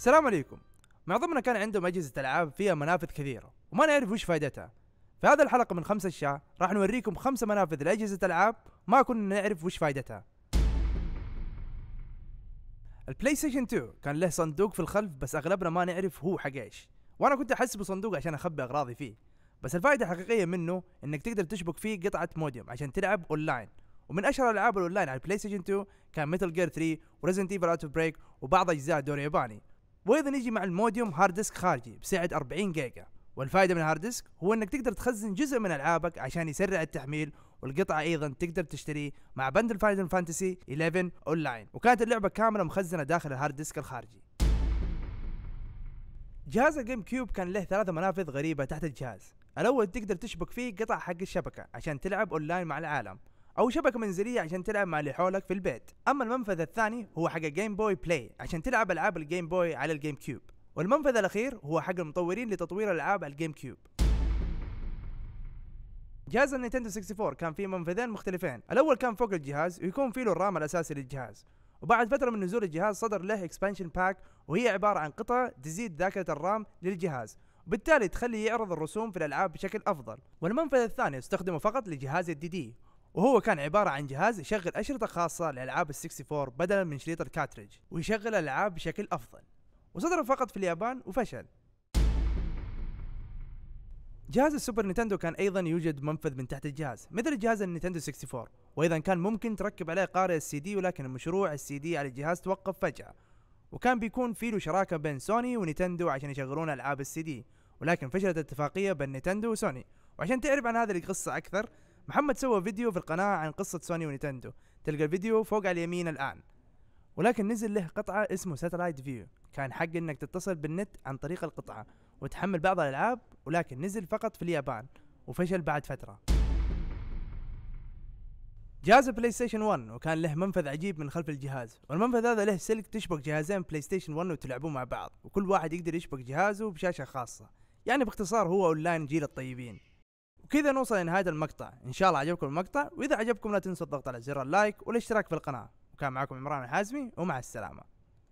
السلام عليكم معظمنا كان عندهم أجهزة ألعاب فيها منافذ كثيرة وما نعرف وش فائدتها في هذه الحلقة من خمسة أشياء راح نوريكم خمسة منافذ لأجهزة ألعاب ما كنا نعرف وش فائدتها البلاي ستيشن 2 كان له صندوق في الخلف بس أغلبنا ما نعرف هو حق إيش وأنا كنت أحسبه صندوق عشان أخبي أغراضي فيه بس الفائدة الحقيقية منه إنك تقدر تشبك فيه قطعة موديوم عشان تلعب أونلاين ومن اشهر الالعاب الاونلاين على البلاي ستيشن 2 كان ميتل جير 3 وريزنت ايفل اوت اوف بريك وبعض اجزاء دوري ياباني وايضا يجي مع الموديوم هارد ديسك خارجي بسعه 40 جيجا والفائده من الهارد ديسك هو انك تقدر تخزن جزء من العابك عشان يسرع التحميل والقطعة ايضا تقدر تشتريه مع بندل فاينل فانتسي 11 اونلاين وكانت اللعبة كاملة مخزنة داخل الهارد ديسك الخارجي جهاز الجيم كيوب كان له ثلاثة منافذ غريبة تحت الجهاز الاول تقدر تشبك فيه قطع حق الشبكة عشان تلعب اونلاين مع العالم او شبكه منزليه عشان تلعب مع اللي حولك في البيت اما المنفذ الثاني هو حق جيم بوي بلاي عشان تلعب العاب الجيم بوي على الجيم كيوب والمنفذ الاخير هو حق المطورين لتطوير العاب على الجيم كيوب جهاز النينتندو 64 كان فيه منفذين مختلفين الاول كان فوق الجهاز ويكون فيه له الرام الاساسي للجهاز وبعد فترة من نزول الجهاز صدر له اكسبانشن باك وهي عبارة عن قطعة تزيد ذاكرة الرام للجهاز وبالتالي تخلي يعرض الرسوم في الالعاب بشكل افضل والمنفذ الثاني استخدمه فقط لجهاز الدي دي وهو كان عبارة عن جهاز يشغل أشرطة خاصة لألعاب ال 64 بدلا من شريط الكاترج ويشغل الألعاب بشكل أفضل وصدر فقط في اليابان وفشل جهاز السوبر نينتندو كان ايضا يوجد منفذ من تحت الجهاز مثل جهاز النينتندو 64 وايضا كان ممكن تركب عليه قارئ السي دي ولكن مشروع السي دي على الجهاز توقف فجأة وكان بيكون في له شراكة بين سوني ونينتندو عشان يشغلون العاب السي دي ولكن فشلت الاتفاقية بين نينتندو وسوني وعشان تعرف عن هذه القصة اكثر محمد سوى فيديو في القناة عن قصة سوني ونينتندو تلقى الفيديو فوق على اليمين الآن ولكن نزل له قطعة اسمه ساتلايت فيو كان حق انك تتصل بالنت عن طريق القطعة وتحمل بعض الألعاب ولكن نزل فقط في اليابان وفشل بعد فترة جهاز بلاي ستيشن 1 وكان له منفذ عجيب من خلف الجهاز والمنفذ هذا له سلك تشبك جهازين بلاي ستيشن 1 وتلعبون مع بعض وكل واحد يقدر يشبك جهازه بشاشة خاصة يعني باختصار هو اونلاين جيل الطيبين وكذا نوصل لنهاية المقطع إن شاء الله عجبكم المقطع وإذا عجبكم لا تنسوا الضغط على زر اللايك والاشتراك في القناة وكان معكم عمران الحازمي ومع السلامة